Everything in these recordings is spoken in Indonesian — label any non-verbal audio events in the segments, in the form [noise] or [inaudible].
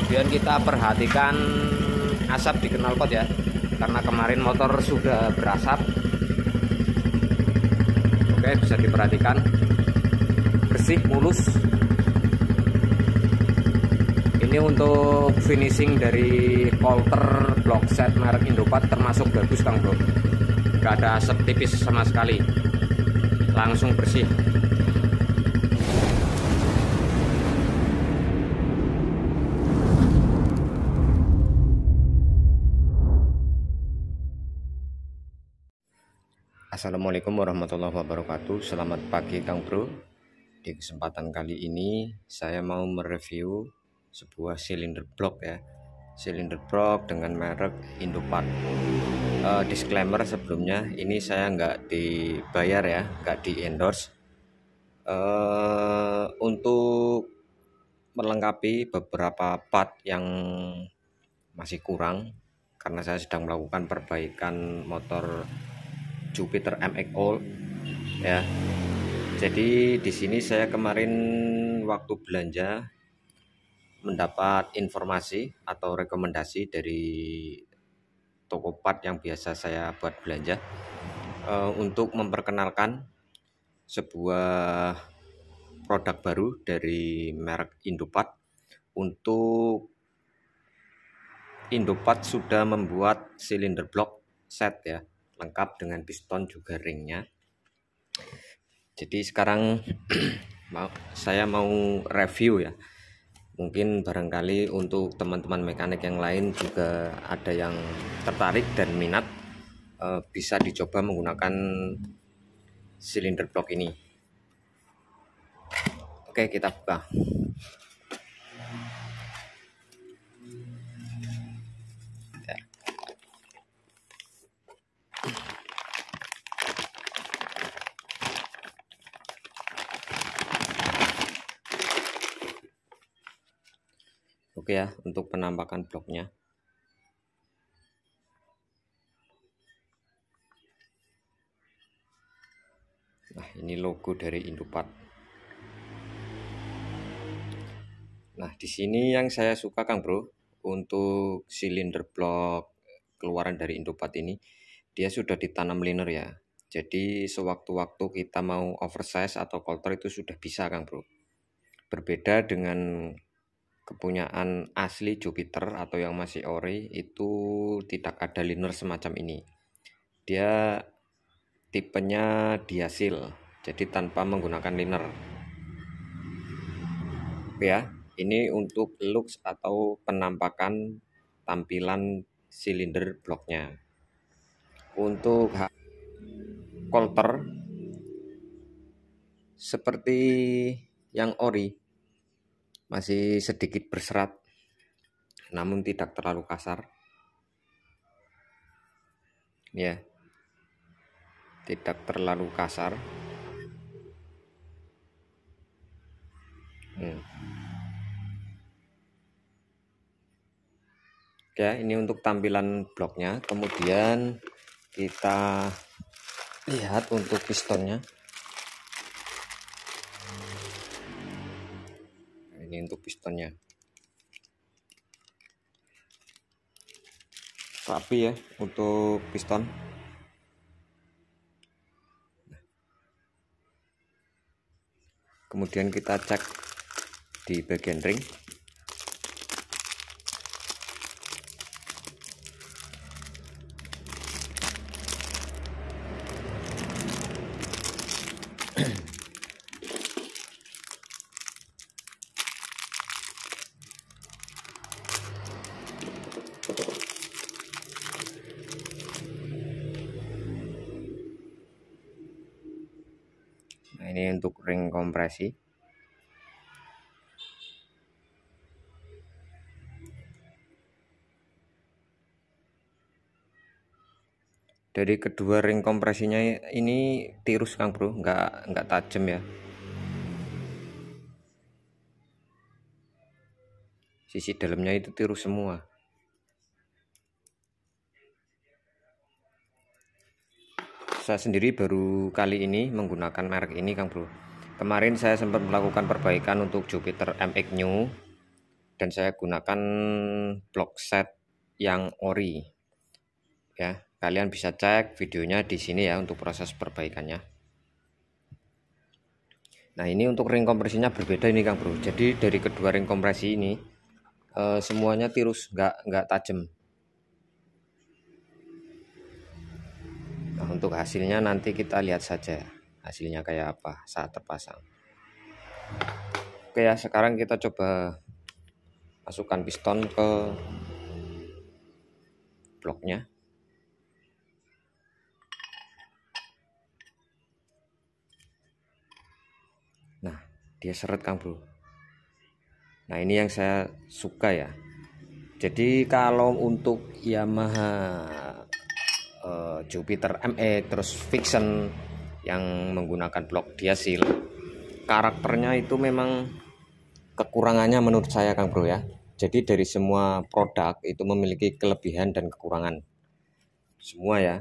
kemudian kita perhatikan asap di knalpot ya karena kemarin motor sudah berasap oke bisa diperhatikan bersih mulus ini untuk finishing dari polter block set merek Indopat termasuk bagus Kang Bro Gak ada asap tipis sama sekali langsung bersih Assalamualaikum warahmatullahi wabarakatuh Selamat pagi Kang Bro Di kesempatan kali ini saya mau mereview sebuah silinder block ya Silinder block dengan merek Indopark uh, Disclaimer sebelumnya ini saya nggak dibayar ya nggak di endorse uh, eh, Untuk melengkapi beberapa part yang masih kurang karena saya sedang melakukan perbaikan motor Jupiter MX All ya jadi di sini saya kemarin waktu belanja mendapat informasi atau rekomendasi dari toko part yang biasa saya buat belanja uh, untuk memperkenalkan sebuah produk baru dari merek Indopat untuk Indopat sudah membuat silinder block set ya lengkap dengan piston juga ringnya jadi sekarang [clears throat] saya mau review ya mungkin barangkali untuk teman-teman mekanik yang lain juga ada yang tertarik dan minat eh, bisa dicoba menggunakan silinder blok ini oke kita buka ya untuk penampakan bloknya Nah, ini logo dari Indopat. Nah, di sini yang saya suka Kang Bro, untuk silinder blok keluaran dari Indopat ini, dia sudah ditanam liner ya. Jadi sewaktu-waktu kita mau oversize atau colter itu sudah bisa Kang Bro. Berbeda dengan kepunyaan asli Jupiter atau yang masih ori itu tidak ada liner semacam ini. Dia tipenya diasil, jadi tanpa menggunakan liner. Ya, ini untuk looks atau penampakan tampilan silinder bloknya. Untuk kolter seperti yang ori masih sedikit berserat namun tidak terlalu kasar ya tidak terlalu kasar hmm. ya ini untuk tampilan bloknya kemudian kita lihat untuk pistonnya ini untuk pistonnya rapi ya untuk piston kemudian kita cek di bagian ring ini untuk ring kompresi dari kedua ring kompresinya ini tirus kang bro nggak nggak tajam ya sisi dalamnya itu tirus semua saya sendiri baru kali ini menggunakan merek ini Kang Bro kemarin saya sempat melakukan perbaikan untuk Jupiter MX New dan saya gunakan block set yang ori ya kalian bisa cek videonya di sini ya untuk proses perbaikannya nah ini untuk ring kompresinya berbeda ini Kang Bro jadi dari kedua ring kompresi ini eh, semuanya tirus nggak nggak tajam untuk hasilnya nanti kita lihat saja ya. hasilnya kayak apa saat terpasang oke ya sekarang kita coba masukkan piston ke bloknya nah dia seret kan bro nah ini yang saya suka ya jadi kalau untuk Yamaha Eh, Jupiter ME terus Fiction yang menggunakan blok diasil karakternya itu memang kekurangannya menurut saya Kang Bro ya jadi dari semua produk itu memiliki kelebihan dan kekurangan semua ya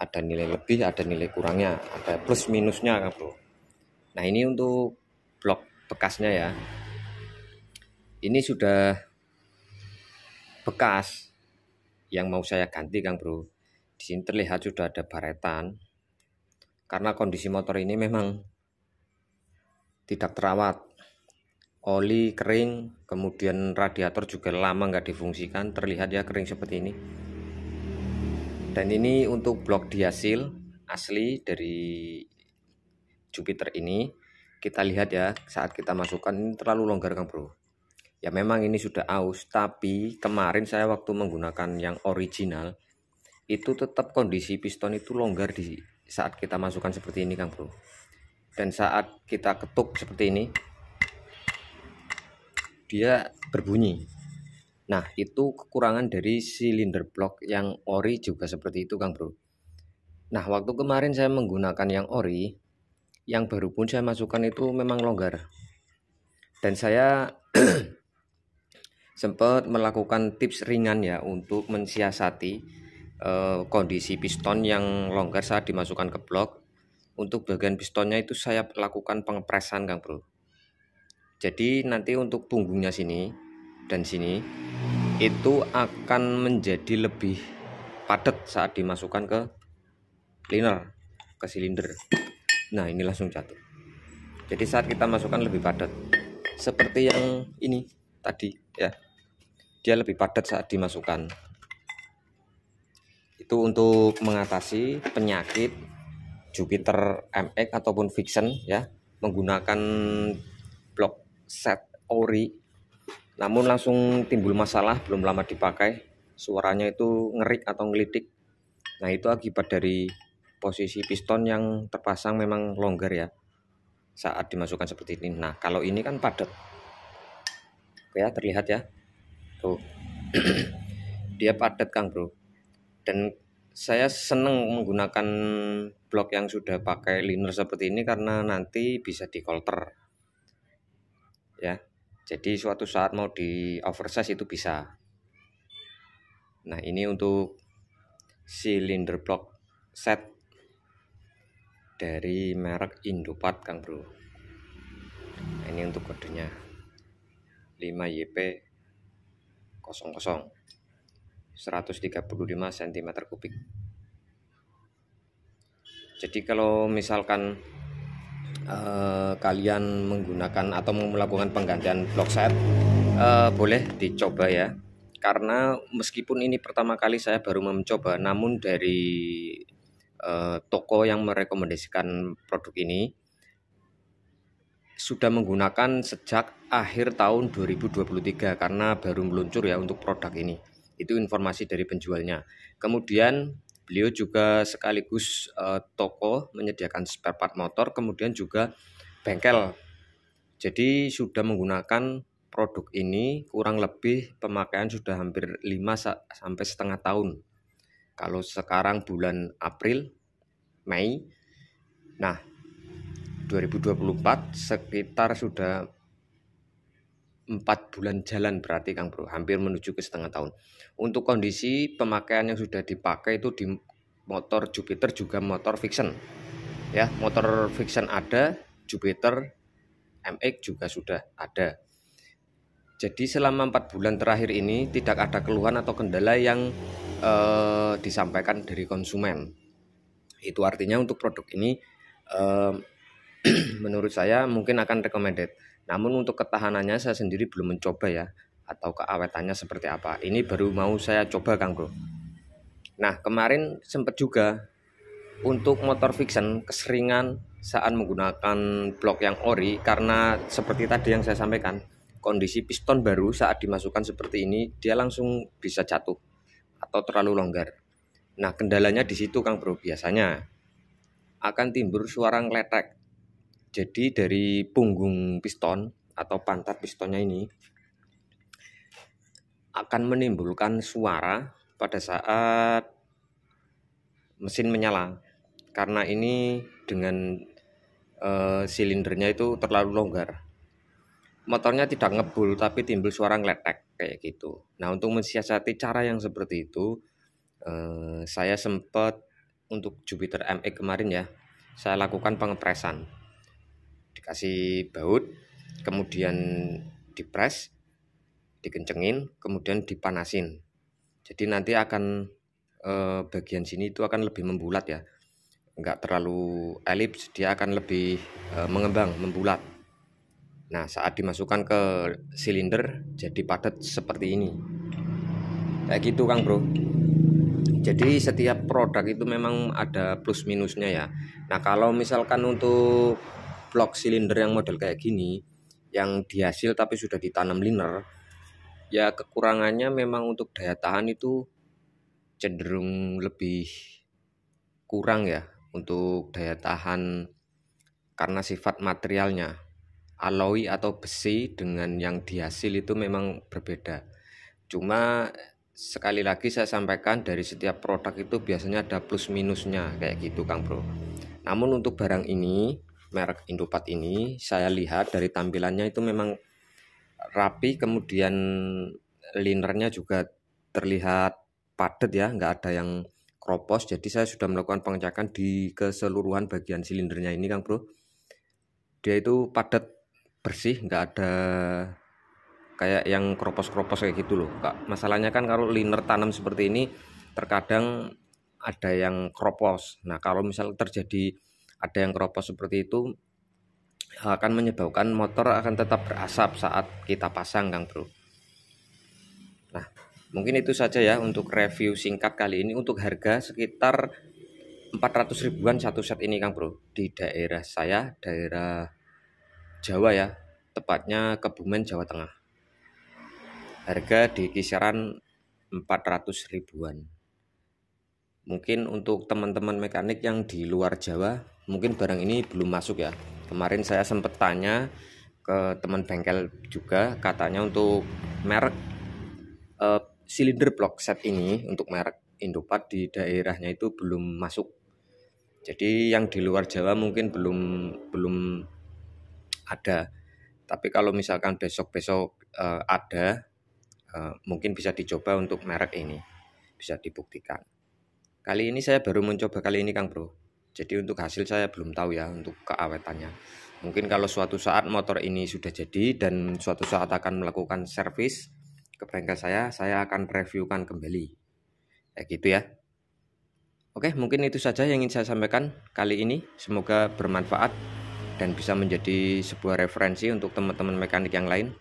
ada nilai lebih ada nilai kurangnya ada plus minusnya Kang Bro nah ini untuk blok bekasnya ya ini sudah bekas yang mau saya ganti Kang Bro di sini terlihat sudah ada baretan. Karena kondisi motor ini memang tidak terawat. Oli kering, kemudian radiator juga lama nggak difungsikan. Terlihat ya kering seperti ini. Dan ini untuk blok diasil asli dari Jupiter ini. Kita lihat ya saat kita masukkan ini terlalu longgar kan bro. Ya memang ini sudah aus tapi kemarin saya waktu menggunakan yang original itu tetap kondisi piston itu longgar di saat kita masukkan seperti ini Kang Bro dan saat kita ketuk seperti ini dia berbunyi nah itu kekurangan dari silinder block yang ori juga seperti itu Kang Bro nah waktu kemarin saya menggunakan yang ori yang baru pun saya masukkan itu memang longgar dan saya [clears throat] sempat melakukan tips ringan ya untuk mensiasati Eh, kondisi piston yang longgar saat dimasukkan ke blok. Untuk bagian pistonnya itu saya lakukan pengepresan, Kang Bro. Jadi nanti untuk punggungnya sini dan sini itu akan menjadi lebih padat saat dimasukkan ke cleaner, ke silinder. Nah, ini langsung jatuh. Jadi saat kita masukkan lebih padat. Seperti yang ini tadi ya. Dia lebih padat saat dimasukkan itu untuk mengatasi penyakit Jupiter MX ataupun Vixen ya menggunakan blok set ori namun langsung timbul masalah belum lama dipakai suaranya itu ngerik atau ngelitik nah itu akibat dari posisi piston yang terpasang memang longgar ya saat dimasukkan seperti ini nah kalau ini kan padat oke ya terlihat ya tuh [clears throat] dia padat kang bro dan saya senang menggunakan blok yang sudah pakai liner seperti ini karena nanti bisa di colter ya jadi suatu saat mau di oversize itu bisa nah ini untuk silinder blok set dari merek Indopat Kang Bro nah, ini untuk kodenya 5YP 00 135 cm kubik jadi kalau misalkan eh, kalian menggunakan atau melakukan penggantian blok set eh, boleh dicoba ya karena meskipun ini pertama kali saya baru mencoba namun dari eh, toko yang merekomendasikan produk ini sudah menggunakan sejak akhir tahun 2023 karena baru meluncur ya untuk produk ini. Itu informasi dari penjualnya. Kemudian beliau juga sekaligus uh, toko menyediakan spare part motor, kemudian juga bengkel. Jadi sudah menggunakan produk ini kurang lebih pemakaian sudah hampir 5 sampai setengah tahun. Kalau sekarang bulan April, Mei. Nah, 2024 sekitar sudah empat bulan jalan berarti Kang Bro, hampir menuju ke setengah tahun. Untuk kondisi pemakaian yang sudah dipakai itu di motor Jupiter juga motor fiction. Ya, motor fiction ada, Jupiter MX juga sudah ada. Jadi selama empat bulan terakhir ini tidak ada keluhan atau kendala yang eh, disampaikan dari konsumen. Itu artinya untuk produk ini eh, [clears throat] menurut saya mungkin akan recommended namun untuk ketahanannya saya sendiri belum mencoba ya atau keawetannya seperti apa. Ini baru mau saya coba Kang Bro. Nah, kemarin sempat juga untuk motor fiction keseringan saat menggunakan blok yang ori karena seperti tadi yang saya sampaikan, kondisi piston baru saat dimasukkan seperti ini dia langsung bisa jatuh atau terlalu longgar. Nah, kendalanya di situ Kang Bro biasanya akan timbul suara ngeletek jadi dari punggung piston atau pantat pistonnya ini akan menimbulkan suara pada saat mesin menyala karena ini dengan e, silindernya itu terlalu longgar motornya tidak ngebul tapi timbul suara ngeletek kayak gitu nah untuk mensiasati cara yang seperti itu e, saya sempat untuk Jupiter ME kemarin ya saya lakukan pengepresan kasih baut kemudian dipres dikencengin kemudian dipanasin jadi nanti akan eh, bagian sini itu akan lebih membulat ya nggak terlalu elips dia akan lebih eh, mengembang membulat nah saat dimasukkan ke silinder jadi padat seperti ini kayak gitu kang bro jadi setiap produk itu memang ada plus minusnya ya nah kalau misalkan untuk blok silinder yang model kayak gini yang dihasil tapi sudah ditanam liner ya kekurangannya memang untuk daya tahan itu cenderung lebih kurang ya untuk daya tahan karena sifat materialnya alloy atau besi dengan yang dihasil itu memang berbeda cuma sekali lagi saya sampaikan dari setiap produk itu biasanya ada plus minusnya kayak gitu Kang Bro namun untuk barang ini merek Indopat ini saya lihat dari tampilannya itu memang rapi kemudian linernya juga terlihat padat ya nggak ada yang kropos jadi saya sudah melakukan pengecekan di keseluruhan bagian silindernya ini Kang Bro dia itu padat bersih nggak ada kayak yang kropos-kropos kayak gitu loh Kak. Masalahnya kan kalau liner tanam seperti ini terkadang ada yang kropos. Nah, kalau misal terjadi ada yang keropos seperti itu akan menyebabkan motor akan tetap berasap saat kita pasang Kang Bro. Nah, mungkin itu saja ya untuk review singkat kali ini untuk harga sekitar 400 ribuan satu set ini Kang Bro di daerah saya, daerah Jawa ya, tepatnya Kebumen Jawa Tengah. Harga di kisaran 400 ribuan. Mungkin untuk teman-teman mekanik yang di luar Jawa mungkin barang ini belum masuk ya kemarin saya sempat tanya ke teman bengkel juga katanya untuk merek uh, silinder block set ini untuk merek Indopat di daerahnya itu belum masuk jadi yang di luar Jawa mungkin belum belum ada tapi kalau misalkan besok-besok uh, ada uh, mungkin bisa dicoba untuk merek ini bisa dibuktikan kali ini saya baru mencoba kali ini Kang Bro jadi untuk hasil saya belum tahu ya untuk keawetannya. Mungkin kalau suatu saat motor ini sudah jadi dan suatu saat akan melakukan servis ke bengkel saya, saya akan reviewkan kembali. Ya gitu ya. Oke, mungkin itu saja yang ingin saya sampaikan kali ini. Semoga bermanfaat dan bisa menjadi sebuah referensi untuk teman-teman mekanik yang lain.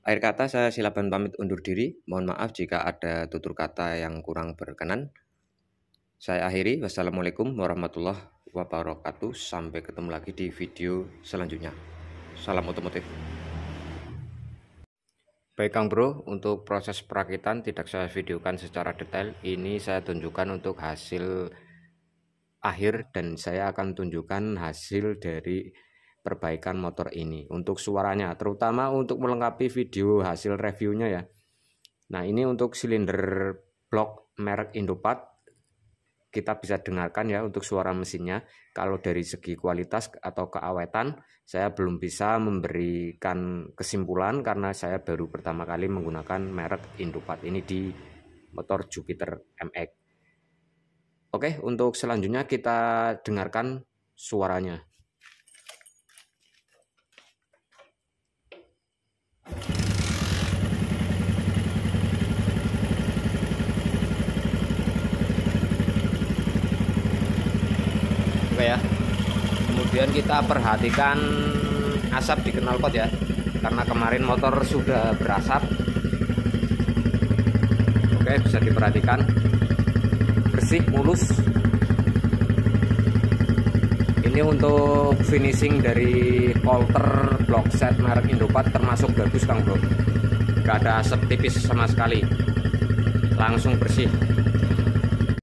Akhir kata saya silakan pamit undur diri. Mohon maaf jika ada tutur kata yang kurang berkenan. Saya akhiri, wassalamualaikum warahmatullahi wabarakatuh. Sampai ketemu lagi di video selanjutnya. Salam otomotif. Baik Kang Bro, untuk proses perakitan tidak saya videokan secara detail. Ini saya tunjukkan untuk hasil akhir dan saya akan tunjukkan hasil dari perbaikan motor ini untuk suaranya, terutama untuk melengkapi video hasil reviewnya ya. Nah, ini untuk silinder blok merek Indopat kita bisa dengarkan ya untuk suara mesinnya. Kalau dari segi kualitas atau keawetan, saya belum bisa memberikan kesimpulan karena saya baru pertama kali menggunakan merek Indopat ini di motor Jupiter MX. Oke, untuk selanjutnya kita dengarkan suaranya. Pak ya kemudian kita perhatikan asap di knalpot ya karena kemarin motor sudah berasap oke bisa diperhatikan bersih mulus ini untuk finishing dari polter block set merek Indopat termasuk bagus Kang Bro Gak ada asap tipis sama sekali langsung bersih